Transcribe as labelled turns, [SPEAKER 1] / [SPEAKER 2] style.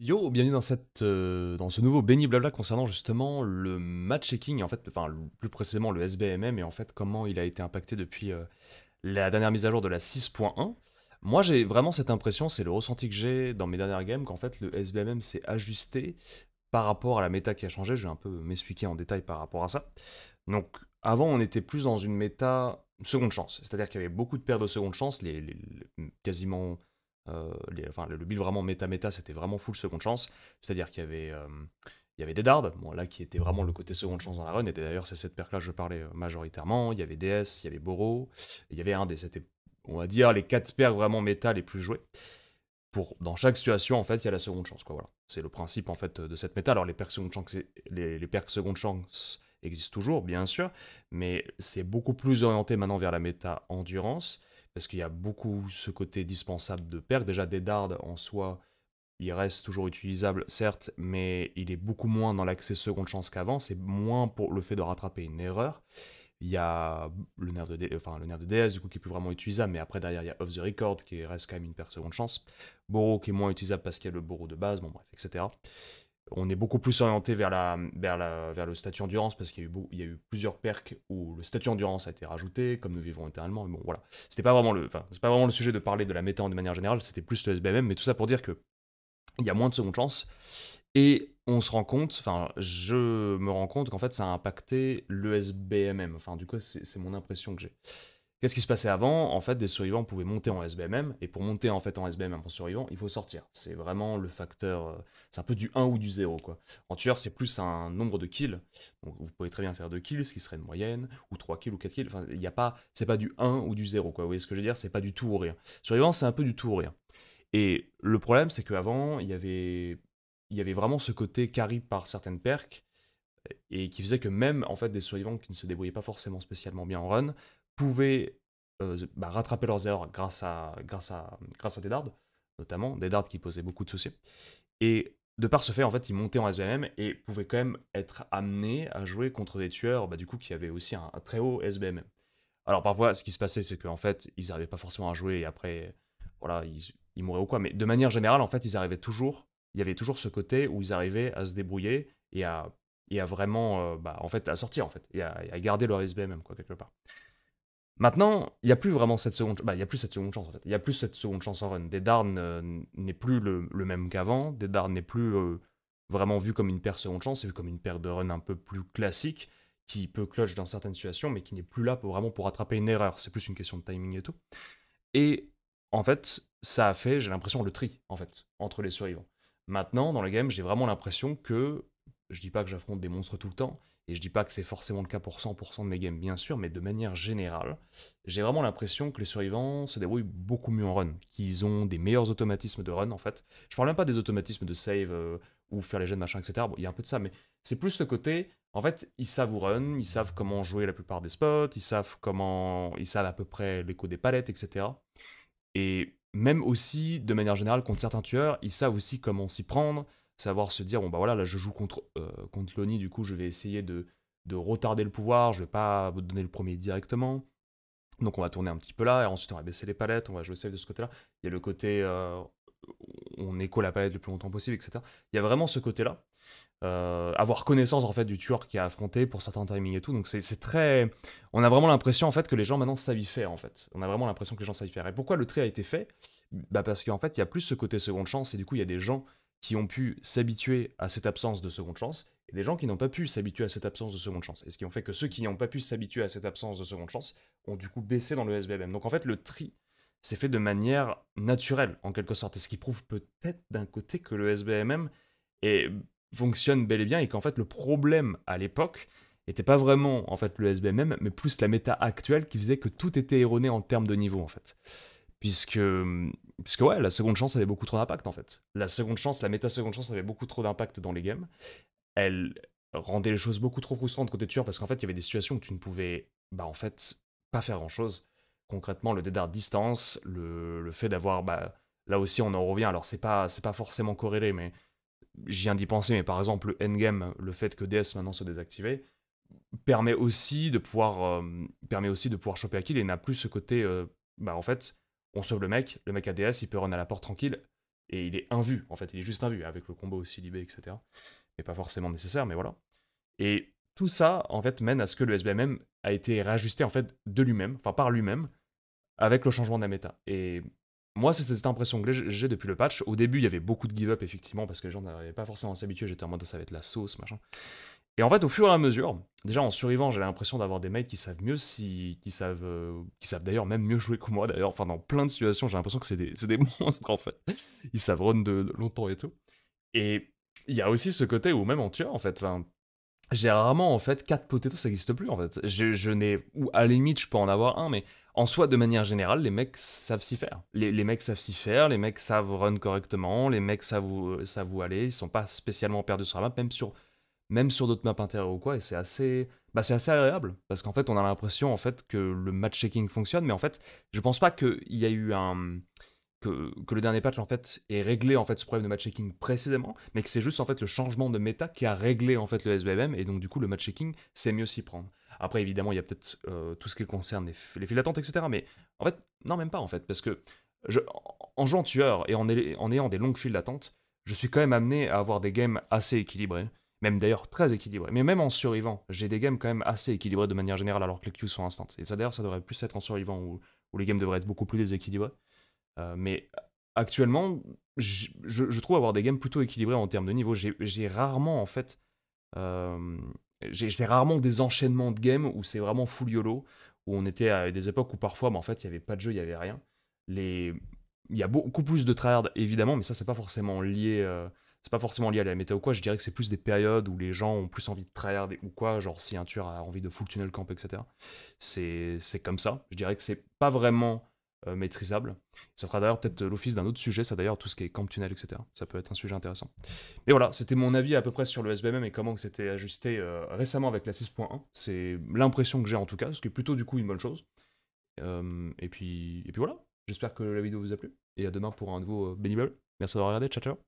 [SPEAKER 1] Yo, bienvenue dans, cette, euh, dans ce nouveau béni blabla concernant justement le match en fait, enfin plus précisément le SBMM et en fait comment il a été impacté depuis euh, la dernière mise à jour de la 6.1. Moi j'ai vraiment cette impression, c'est le ressenti que j'ai dans mes dernières games, qu'en fait le SBMM s'est ajusté par rapport à la méta qui a changé, je vais un peu m'expliquer en détail par rapport à ça. Donc avant on était plus dans une méta seconde chance, c'est-à-dire qu'il y avait beaucoup de paires de seconde chance, les quasiment euh, le build vraiment méta-méta, c'était vraiment full seconde chance. C'est-à-dire qu'il y avait, euh, il y avait des dardes, bon, là qui était vraiment le côté seconde chance dans la run, et d'ailleurs, c'est cette perque là je parlais euh, majoritairement. Il y avait DS, il y avait Boro, il y avait un des, c'était, on va dire, les quatre perques vraiment méta les plus joués Pour, dans chaque situation, en fait, il y a la seconde chance. Quoi, voilà. C'est le principe en fait de cette méta. Alors, les perques seconde chance, les, les seconde chance existent toujours, bien sûr, mais c'est beaucoup plus orienté maintenant vers la méta endurance parce qu'il y a beaucoup ce côté dispensable de perte. Déjà, dards en soi, il reste toujours utilisable, certes, mais il est beaucoup moins dans l'accès seconde chance qu'avant. C'est moins pour le fait de rattraper une erreur. Il y a le nerf de, enfin, le nerf de DS, du coup, qui est plus vraiment utilisable, mais après, derrière, il y a Off the Record, qui reste quand même une perte seconde chance. Boro, qui est moins utilisable parce qu'il y a le Boro de base, bon, bref, etc on est beaucoup plus orienté vers, la, vers, le statut endurance parce qu'il y, a eu plusieurs perks où le statut endurance a été rajouté, comme nous vivons éternellement. Mais bon, voilà. C'était pas vraiment le, pas vraiment le sujet de parler de la méta de manière générale, c'était plus le SBMM, mais tout ça pour dire que il y a moins de seconde chance. Et on se rend compte, enfin, je me rends compte qu'en fait, ça a impacté le SBMM. Enfin, du coup, c'est mon impression que j'ai. Qu'est-ce qui se passait avant En fait, des survivants pouvaient monter en SBMM, et pour monter en fait en SBMM en survivant, il faut sortir. C'est vraiment le facteur, euh, c'est un peu du 1 ou du 0 quoi. En tueur, c'est plus un nombre de kills, vous pouvez très bien faire 2 kills, ce qui serait une moyenne, ou 3 kills ou 4 kills, enfin il n'y a pas, c'est pas du 1 ou du 0 quoi, vous voyez ce que je veux dire, c'est pas du tout ou rien. Survivant, c'est un peu du tout ou rien. Et le problème, c'est qu'avant, il y avait il y avait vraiment ce côté carry par certaines perks, et qui faisait que même en fait des survivants qui ne se débrouillaient pas forcément spécialement bien en run pouvaient euh, bah, rattraper leurs erreurs grâce à, grâce à, grâce à des dards, notamment des dards qui posaient beaucoup de soucis. Et de par ce fait, en fait, ils montaient en SBMM et pouvaient quand même être amenés à jouer contre des tueurs, bah, du coup, qui avaient aussi un, très haut SBM. Alors parfois, ce qui se passait, c'est qu'en fait, ils n'arrivaient pas forcément à jouer et après, voilà, ils, ils, mouraient ou quoi. Mais de manière générale, en fait, ils arrivaient toujours, il y avait toujours ce côté où ils arrivaient à se débrouiller et à, et à vraiment, euh, bah, en fait, à sortir, en fait, et à, à garder leur SBMM, quoi, quelque part. Maintenant, il n'y a plus vraiment cette seconde, bah, il y a plus cette seconde chance en Il y a plus cette seconde chance en run. Des dards n'est plus le, même qu'avant. Des dards n'est plus euh, vraiment vu comme une paire seconde chance, c'est vu comme une paire de run un peu plus classique qui peut clutch dans certaines situations, mais qui n'est plus là pour vraiment pour attraper une erreur. C'est plus une question de timing et tout. Et en fait, ça a fait, j'ai l'impression, le tri en fait entre les survivants. Maintenant, dans le game, j'ai vraiment l'impression que je dis pas que j'affronte des monstres tout le temps, et je dis pas que c'est forcément le cas pour 100% de mes games, bien sûr, mais de manière générale, j'ai vraiment l'impression que les survivants se débrouillent beaucoup mieux en run, qu'ils ont des meilleurs automatismes de run en fait. Je parle même pas des automatismes de save euh, ou faire les jeunes, de etc. il y a un peu de ça, mais c'est plus ce côté, en fait, ils savent où run, ils savent comment jouer la plupart des spots, ils savent comment, ils savent à peu près l'écho des palettes, etc. Et même aussi, de manière générale, contre certains tueurs, ils savent aussi comment s'y prendre, savoir se dire bon bah voilà là je joue contre euh, contre Loni du coup je vais essayer de, de retarder le pouvoir je vais pas donner le premier directement donc on va tourner un petit peu là et ensuite on va baisser les palettes on va jouer safe de ce côté là il y a le côté euh, on écho la palette le plus longtemps possible etc il y a vraiment ce côté là euh, avoir connaissance en fait du tueur qui a affronté pour certains timings et tout donc c'est très on a vraiment l'impression en fait que les gens maintenant savent y faire en fait on a vraiment l'impression que les gens savent y faire et pourquoi le trait a été fait bah parce qu'en fait il y a plus ce côté seconde chance et du coup il y a des gens qui ont pu s'habituer à cette absence de seconde chance et des gens qui n'ont pas pu s'habituer à cette absence de seconde chance. Et ce qui ont fait que ceux qui n'ont pas pu s'habituer à cette absence de seconde chance ont du coup baissé dans le SBMM. Donc en fait, le tri s'est fait de manière naturelle, en quelque sorte. Et ce qui prouve peut-être d'un côté que le SBMM et fonctionne bel et bien et qu'en fait, le problème à l'époque n'était pas vraiment en fait le SBMM, mais plus la méta actuelle qui faisait que tout était erroné en termes de niveau en fait. Puisque, hum, puisque ouais, la seconde chance avait beaucoup trop d'impact en fait. La seconde chance, la méta seconde chance avait beaucoup trop d'impact dans les games. Elle rendait les choses beaucoup trop frustrantes côté tueur parce qu'en fait, il y avait des situations où tu ne pouvais, bah en fait, pas faire grand chose. Concrètement, le dédard distance, le, le fait d'avoir, bah là aussi, on en revient. Alors, c'est pas, forcément corrélé, mais j'y viens d'y penser. Mais par exemple, le endgame, le fait que DS maintenant soit désactivé, permet aussi de pouvoir hum, permet aussi de pouvoir choper à kill et n'a plus ce côté euh, bah en fait on sauve le mec, le mec ADS, il peut run à la porte tranquille, et il est invu, en fait, il est juste invu, avec le combo aussi libé, etc. Mais pas forcément nécessaire, mais voilà. Et tout ça, en fait, mène à ce que le SBMM a été réajusté, en fait, de lui-même, enfin, par lui-même, avec le changement de la méta. Et moi, c'était cette impression que j'ai depuis le patch. Au début, il y avait beaucoup de give-up, effectivement, parce que les gens n'avaient pas forcément à s'habituer. J'étais en mode, ça va être la sauce, machin. Et en fait, au fur et à mesure, déjà en survivant, j'ai l'impression d'avoir des mecs qui savent mieux, si, qui savent, euh, qui savent d'ailleurs même mieux jouer que moi. D'ailleurs, enfin dans plein de situations, j'ai l'impression que c'est des, des, monstres en fait. Ils savent run de, longtemps et tout. Et il y a aussi ce côté où même en tueur en fait, enfin j'ai rarement en fait quatre tout, ça n'existe plus en fait. Je, n'ai ou à limite je peux en avoir un, mais en soi de manière générale, les mecs savent s'y faire. Les, mecs savent s'y faire, les mecs savent run correctement, les mecs savent où, euh, aller. Ils sont pas spécialement perdus sur la map, même sur même sur d'autres maps intérieures ou quoi, et c'est assez, bah, c'est assez agréable parce qu'en fait, on a l'impression en fait que le match matchmaking fonctionne, mais en fait, je pense pas qu'il y a eu un que, le dernier patch en fait est réglé en fait ce problème de match matchmaking précisément, mais que c'est juste en fait le changement de méta qui a réglé en fait le SBMM et donc du coup le match matchmaking c'est mieux s'y prendre. Après évidemment il y a peut-être euh, tout ce qui concerne les, files d'attente etc. Mais en fait non même pas en fait parce que en jouant tueur et en, en ayant des longues files d'attente, je suis quand même amené à avoir des games assez équilibrés même d'ailleurs très équilibré. Mais même en survivant, j'ai des games quand même assez équilibrés de manière générale, alors que les queues sont instants. Et ça d'ailleurs, ça devrait plus être en survivant, où, où, les games devraient être beaucoup plus déséquilibrés. Euh, mais actuellement, je, trouve avoir des games plutôt équilibrés en termes de niveau. J'ai rarement, en fait, euh, j'ai rarement des enchaînements de games où c'est vraiment full YOLO, où on était à des époques où parfois, mais bah, en fait, il n'y avait pas de jeu, il n'y avait rien. Les... Il y a beaucoup plus de tryhard, évidemment, mais ça, c'est pas forcément lié... Euh, c'est pas forcément lié à la méta ou quoi, je dirais que c'est plus des périodes où les gens ont plus envie de tryhard ou quoi, genre si un tueur a envie de full tunnel camp, etc. C'est comme ça, je dirais que c'est pas vraiment euh, maîtrisable. Ça fera d'ailleurs peut-être l'office d'un autre sujet, ça d'ailleurs, tout ce qui est camp tunnel, etc. Ça peut être un sujet intéressant. Mais voilà, c'était mon avis à peu près sur le SBMM et comment c'était ajusté euh, récemment avec la 6.1. C'est l'impression que j'ai en tout cas, ce qui est plutôt du coup une bonne chose. Euh, et, puis, et puis voilà, j'espère que la vidéo vous a plu, et à demain pour un nouveau Benny Merci d'avoir regardé, ciao ciao